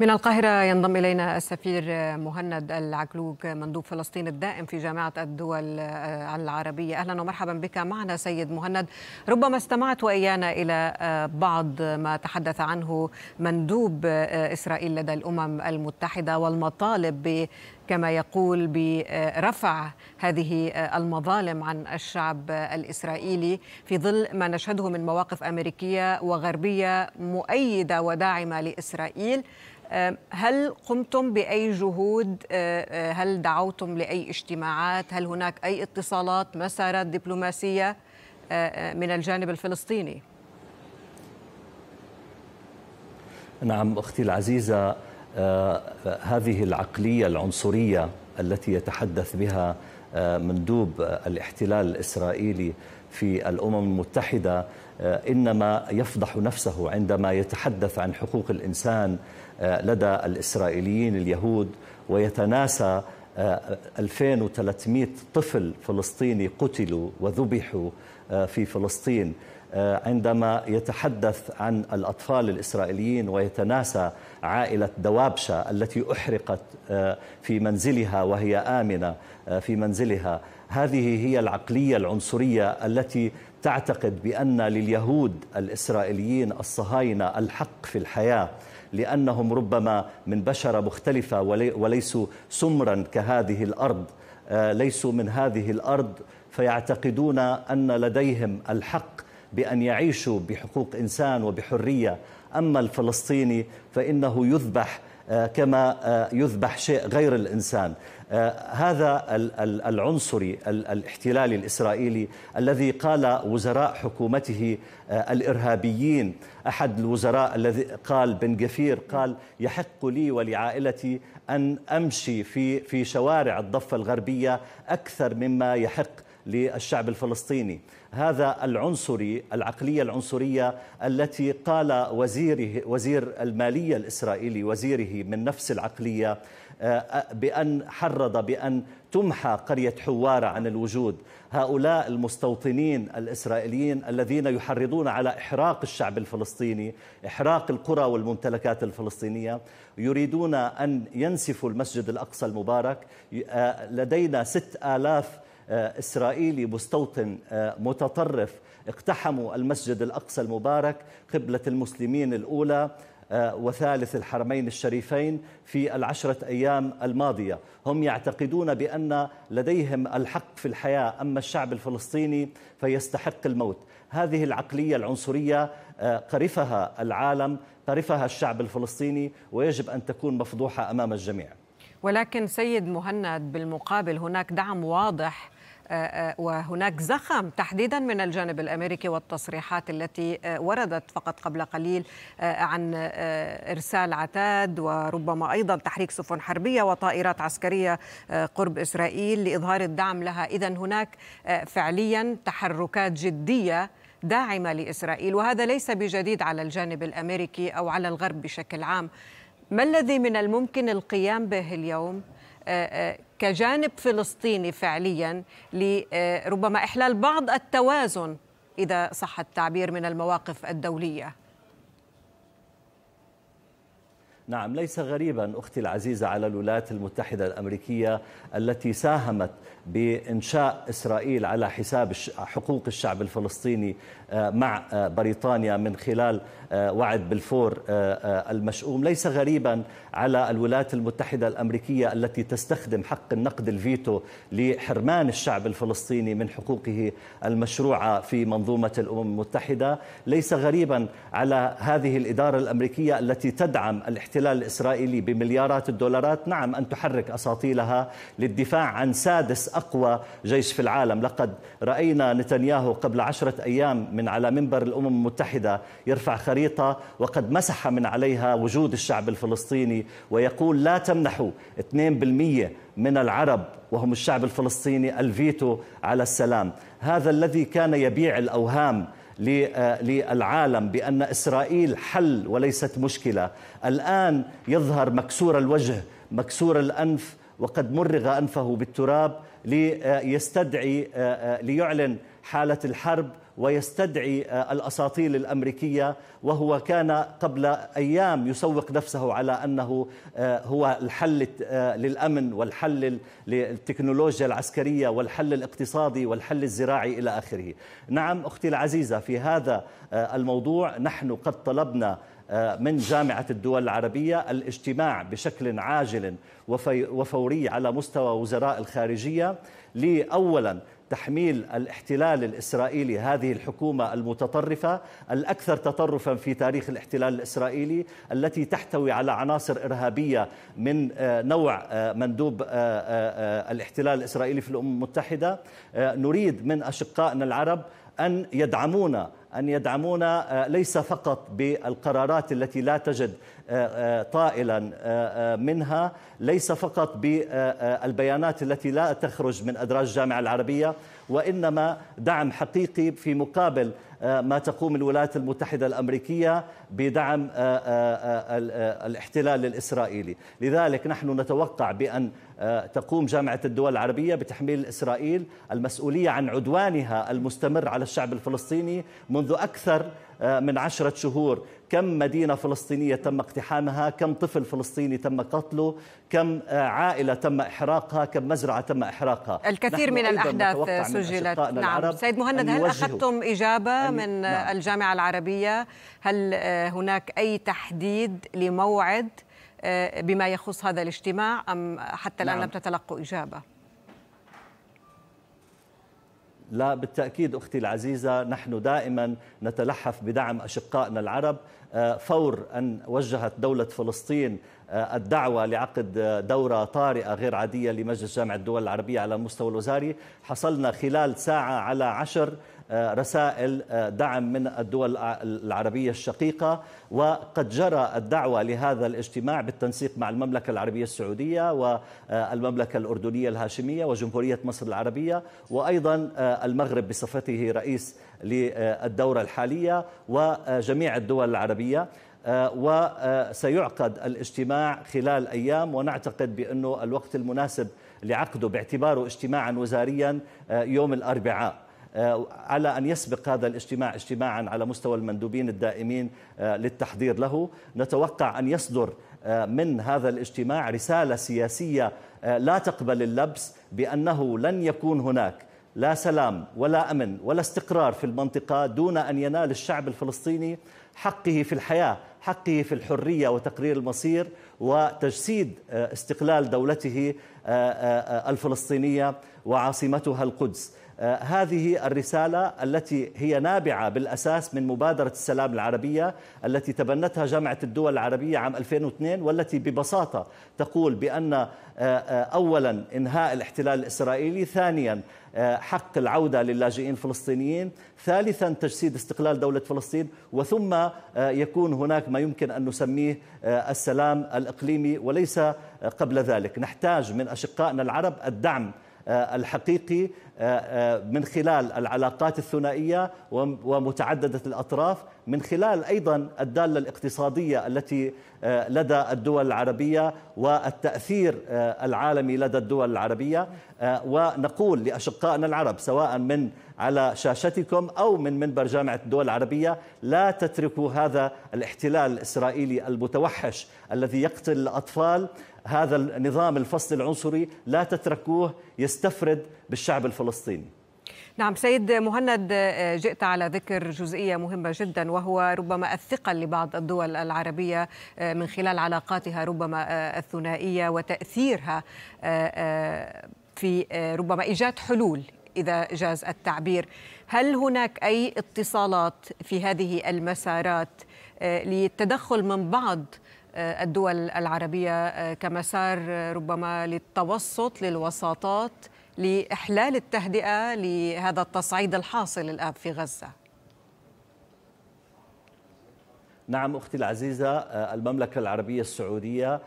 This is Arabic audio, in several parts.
من القاهرة ينضم إلينا السفير مهند العكلوك مندوب فلسطين الدائم في جامعة الدول العربية أهلا ومرحبا بك معنا سيد مهند ربما استمعت وإيانا إلى بعض ما تحدث عنه مندوب إسرائيل لدى الأمم المتحدة والمطالب كما يقول برفع هذه المظالم عن الشعب الاسرائيلي في ظل ما نشهده من مواقف امريكيه وغربيه مؤيده وداعمه لاسرائيل هل قمتم باي جهود هل دعوتم لاي اجتماعات هل هناك اي اتصالات مسارات دبلوماسيه من الجانب الفلسطيني نعم اختي العزيزه هذه العقلية العنصرية التي يتحدث بها آه، مندوب آه، الاحتلال الإسرائيلي في الأمم المتحدة آه، إنما يفضح نفسه عندما يتحدث عن حقوق الإنسان لدى الإسرائيليين اليهود ويتناسى 2300 طفل فلسطيني قتلوا وذبحوا في فلسطين آه، عندما يتحدث عن الأطفال الإسرائيليين ويتناسى عائلة دوابشة التي أحرقت آه، في منزلها وهي آمنة آه، في منزلها هذه هي العقلية العنصرية التي تعتقد بأن لليهود الإسرائيليين الصهاينة الحق في الحياة لأنهم ربما من بشرة مختلفة وليسوا سمرا كهذه الأرض ليسوا من هذه الأرض فيعتقدون أن لديهم الحق بأن يعيشوا بحقوق إنسان وبحرية أما الفلسطيني فإنه يذبح آه، كما آه، يذبح شيء غير الإنسان آه، هذا العنصري الاحتلالي الإسرائيلي الذي قال وزراء حكومته الإرهابيين أحد الوزراء الذي قال بن غفير قال يحق لي ولعائلتي أن أمشي في في شوارع الضفة الغربية أكثر مما يحق للشعب الفلسطيني هذا العنصري العقلية العنصرية التي قال وزيره وزير المالية الإسرائيلي وزيره من نفس العقلية آه، بأن حرض بأن تمحى قرية حوارة عن الوجود هؤلاء المستوطنين الإسرائيليين الذين يحرضون على إحراق الشعب الفلسطيني إحراق القرى والممتلكات الفلسطينية يريدون أن ينسفوا المسجد الأقصى المبارك آه، لدينا ست آلاف آه، إسرائيلي مستوطن آه، متطرف اقتحموا المسجد الأقصى المبارك قبلة المسلمين الأولى آه، وثالث الحرمين الشريفين في العشرة أيام الماضية هم يعتقدون بأن لديهم الحق في الحياة أما الشعب الفلسطيني فيستحق الموت هذه العقلية العنصرية قرفها العالم قرفها الشعب الفلسطيني ويجب أن تكون مفضوحة أمام الجميع ولكن سيد مهند بالمقابل هناك دعم واضح آه، آه، وهناك زخم تحديدا من الجانب الامريكي والتصريحات التي آه، وردت فقط قبل قليل عن ارسال عتاد وربما ايضا تحريك سفن حربيه وطائرات عسكريه قرب اسرائيل لاظهار الدعم لها، اذا هناك فعليا تحركات جديه داعمه لاسرائيل وهذا ليس بجديد على الجانب الامريكي او على الغرب بشكل عام. ما الذي من الممكن القيام به اليوم آه، آه، كجانب فلسطيني فعليا لربما آه، إحلال بعض التوازن إذا صح التعبير من المواقف الدولية نعم ليس غريبا أختي العزيزة على الولايات المتحدة الأمريكية التي ساهمت بإنشاء إسرائيل على حساب حقوق الشعب الفلسطيني آه، مع آه، بريطانيا من خلال آه، وعد بالفور المشؤوم ليس غريبا على الولايات المتحدة الأمريكية التي تستخدم حق النقد الفيتو لحرمان الشعب الفلسطيني من حقوقه المشروعة في منظومة الأمم المتحدة ليس غريبا على هذه الإدارة الأمريكية التي تدعم الاحتلال الاحتلال الإسرائيلي بمليارات الدولارات نعم أن تحرك أساطيلها للدفاع عن سادس أقوى جيش في العالم لقد رأينا نتنياهو قبل عشرة أيام من على منبر الأمم المتحدة يرفع خريطة وقد مسح من عليها وجود الشعب الفلسطيني ويقول لا تمنحوا 2% من العرب وهم الشعب الفلسطيني الفيتو على السلام هذا الذي كان يبيع الأوهام آه، للعالم بأن إسرائيل حل وليست مشكلة الآن يظهر مكسور الوجه مكسور الأنف وقد مرغ أنفه بالتراب ليستدعي آه، آه، ليعلن حالة الحرب ويستدعي آه، الأساطيل الأمريكية وهو كان قبل أيام يسوق نفسه على أنه آه، هو الحل آه، للأمن والحل للتكنولوجيا العسكرية والحل الاقتصادي والحل الزراعي إلى آخره نعم أختي العزيزة في هذا الموضوع نحن قد طلبنا من جامعة الدول العربية الاجتماع بشكل عاجل وفوري على مستوى وزراء الخارجية لأولا تحميل الاحتلال الاسرائيلي هذه الحكومه المتطرفه الاكثر تطرفا في تاريخ الاحتلال الاسرائيلي التي تحتوي على عناصر ارهابيه من آه، نوع آه، مندوب آه، الاحتلال الاسرائيلي في الامم المتحده نريد من اشقائنا العرب ان يدعمونا أن يدعمونا آه، ليس فقط بالقرارات التي لا تجد آه، آه، طائلا منها ليس فقط بالبيانات التي لا تخرج من أدراج الجامعة العربية وإنما دعم حقيقي في مقابل آه، ما تقوم الولايات المتحدة الأمريكية بدعم آه، آه، الاحتلال الإسرائيلي لذلك نحن نتوقع بأن تقوم جامعة الدول العربية بتحميل إسرائيل المسؤولية عن عدوانها المستمر على الشعب الفلسطيني منذ أكثر آه، من عشرة شهور كم مدينة فلسطينية تم اقتحامها كم طفل فلسطيني تم قتله كم آه، عائلة تم إحراقها كم مزرعة تم إحراقها الكثير من الأحداث سجلت من نعم سيد مهند هل أخذتم إجابة من آه، نعم. الجامعة العربية هل هناك أي تحديد لموعد بما يخص هذا الاجتماع أم حتى الآن نعم. لم تتلقوا إجابة لا بالتأكيد أختي العزيزة نحن دائما نتلحف بدعم أشقائنا العرب فور أن وجهت دولة فلسطين آه، الدعوة لعقد آه، دورة طارئة غير عادية لمجلس جامعة الدول العربية على المستوى الوزاري حصلنا خلال ساعة على عشر آه، رسائل دعم من الدول العربية الشقيقة وقد جرى الدعوة لهذا الاجتماع بالتنسيق مع المملكة العربية السعودية والمملكة الأردنية الهاشمية وجمهورية مصر العربية وأيضا المغرب بصفته رئيس للدورة الحالية وجميع الدول العربية آه، وسيعقد الاجتماع خلال أيام ونعتقد بأنه الوقت المناسب لعقده باعتباره اجتماعا وزاريا آه، يوم الأربعاء آه، على أن يسبق هذا الاجتماع اجتماعا على مستوى المندوبين الدائمين للتحضير له نتوقع أن يصدر من هذا الاجتماع رسالة سياسية لا تقبل اللبس بأنه لن يكون هناك لا سلام ولا امن ولا استقرار في المنطقه دون ان ينال الشعب الفلسطيني حقه في الحياه، حقه في الحريه وتقرير المصير وتجسيد آه، استقلال دولته آه، آه، الفلسطينيه وعاصمتها القدس. آه، هذه الرسالة التي هي نابعة بالأساس من مبادرة السلام العربية التي تبنتها جامعة الدول العربية عام 2002 والتي ببساطة تقول بأن آه، آه، أولا إنهاء الاحتلال الإسرائيلي ثانيا حق العودة للاجئين الفلسطينيين ثالثا تجسيد استقلال دولة فلسطين وثم يكون هناك ما يمكن أن نسميه السلام الإقليمي وليس قبل ذلك نحتاج من أشقائنا العرب الدعم آه، الحقيقي آه، آه، من خلال العلاقات الثنائيه ومتعدده الاطراف من خلال ايضا الداله الاقتصاديه التي لدى الدول العربيه والتاثير العالمي لدى الدول العربيه ونقول لاشقائنا العرب سواء من على شاشتكم او من منبر جامعه الدول العربيه لا تتركوا هذا الاحتلال الاسرائيلي المتوحش الذي يقتل الاطفال هذا النظام الفصل العنصري لا تتركوه يستفرد بالشعب الفلسطيني نعم سيد مهند آه، جئت على ذكر جزئية مهمة جدا وهو ربما الثقل لبعض الدول العربية آه، من خلال علاقاتها ربما آه، الثنائية وتأثيرها في ربما إيجاد حلول إذا جاز التعبير هل هناك أي اتصالات في هذه المسارات للتدخل من بعض الدول العربية آه، كمسار آه، ربما للتوسط للوساطات لإحلال التهدئة لهذا التصعيد الحاصل الآن في غزة نعم أختي العزيزة آه، المملكة العربية السعودية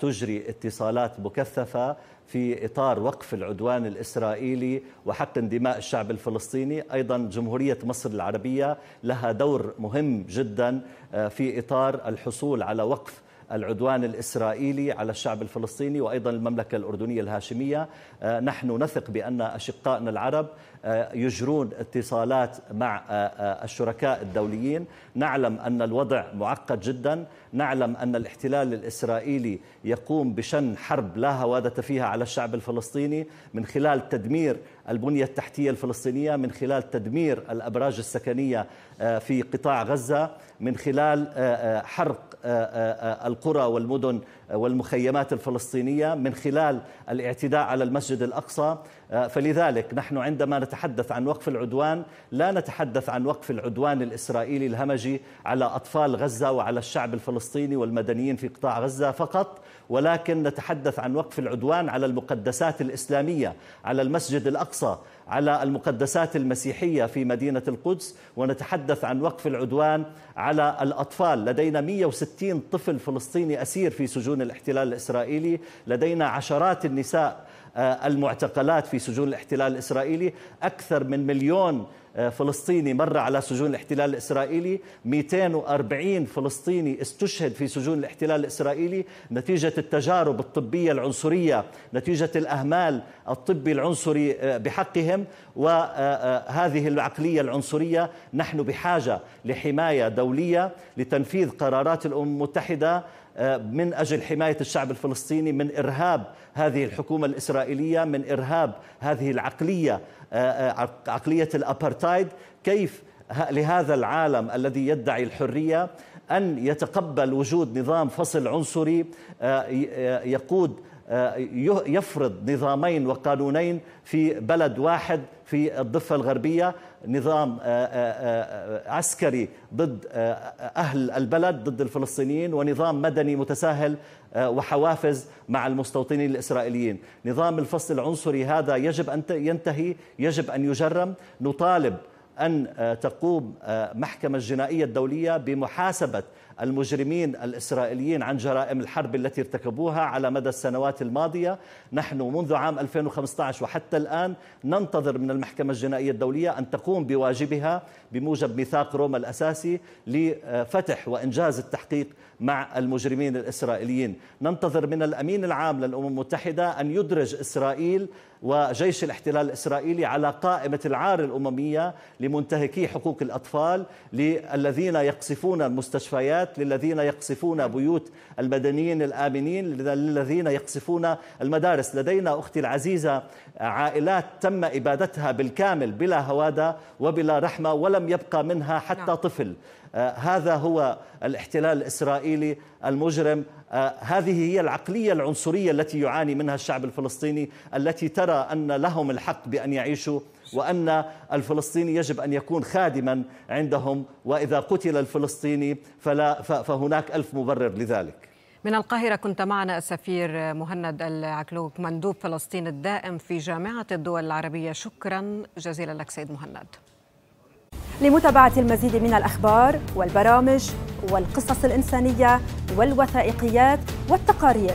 تجري اتصالات مكثفه في اطار وقف العدوان الاسرائيلي وحق اندماء الشعب الفلسطيني، ايضا جمهوريه مصر العربيه لها دور مهم جدا آه، في اطار الحصول على وقف العدوان الإسرائيلي على الشعب الفلسطيني وأيضا المملكة الأردنية الهاشمية آه، نحن نثق بأن أشقائنا العرب آه، يجرون اتصالات مع آه، الشركاء الدوليين نعلم أن الوضع معقد جدا نعلم أن الاحتلال الإسرائيلي يقوم بشن حرب لا هوادة فيها على الشعب الفلسطيني من خلال تدمير البنية التحتية الفلسطينية من خلال تدمير الأبراج السكنية في قطاع غزة من خلال حرق آه، آه، آه، القرى والمدن والمخيمات الفلسطينية من خلال الاعتداء على المسجد الأقصى فلذلك نحن عندما نتحدث عن وقف العدوان لا نتحدث عن وقف العدوان الإسرائيلي الهمجي على أطفال غزة وعلى الشعب الفلسطيني والمدنيين في قطاع غزة فقط ولكن نتحدث عن وقف العدوان على المقدسات الإسلامية على المسجد الأقصى على المقدسات المسيحية في مدينة القدس ونتحدث عن وقف العدوان على الأطفال لدينا 160 وستين طفل فلسطيني أسير في سجون الاحتلال الإسرائيلي لدينا عشرات النساء آه، المعتقلات في سجون الاحتلال الإسرائيلي أكثر من مليون فلسطيني مر على سجون الاحتلال الإسرائيلي 240 فلسطيني استشهد في سجون الاحتلال الإسرائيلي نتيجة التجارب الطبية العنصرية نتيجة الأهمال الطبي العنصري آه، بحقهم وهذه آه، آه، العقلية العنصرية نحن بحاجة لحماية دولية لتنفيذ قرارات الأمم المتحدة آه، من اجل حمايه الشعب الفلسطيني من ارهاب هذه الحكومه الاسرائيليه من ارهاب هذه العقليه آه، آه، عقليه الأبرتايد كيف لهذا العالم الذي يدعي الحريه ان يتقبل وجود نظام فصل عنصري يقود آه، يفرض نظامين وقانونين في بلد واحد في الضفة الغربية نظام آه، آه، عسكري ضد أهل البلد ضد الفلسطينيين ونظام مدني متساهل وحوافز مع المستوطنين الإسرائيليين نظام الفصل العنصري هذا يجب أن ينتهي يجب أن يجرم نطالب أن تقوم محكمة الجنائية الدولية بمحاسبة المجرمين الإسرائيليين عن جرائم الحرب التي ارتكبوها على مدى السنوات الماضية نحن منذ عام 2015 وحتى الآن ننتظر من المحكمة الجنائية الدولية أن تقوم بواجبها بموجب ميثاق روما الأساسي لفتح وإنجاز التحقيق مع المجرمين الإسرائيليين ننتظر من الأمين العام للأمم المتحدة أن يدرج إسرائيل وجيش الاحتلال الإسرائيلي على قائمة العار الأممية لمنتهكي حقوق الأطفال للذين يقصفون المستشفيات العقوبات للذين يقصفون بيوت المدنيين الآمنين للذين يقصفون المدارس لدينا أختي العزيزة عائلات تم إبادتها بالكامل بلا هوادة وبلا رحمة ولم يبقى منها حتى نعم. طفل آه، هذا هو الاحتلال الإسرائيلي المجرم آه، هذه هي العقلية العنصرية التي يعاني منها الشعب الفلسطيني التي ترى أن لهم الحق بأن يعيشوا وأن الفلسطيني يجب أن يكون خادما عندهم وإذا قتل الفلسطيني فلا فهناك ألف مبرر لذلك من القاهرة كنت معنا السفير مهند العكلوك مندوب فلسطين الدائم في جامعة الدول العربية شكرا جزيلا لك سيد مهند لمتابعة المزيد من الأخبار والبرامج والقصص الإنسانية والوثائقيات والتقارير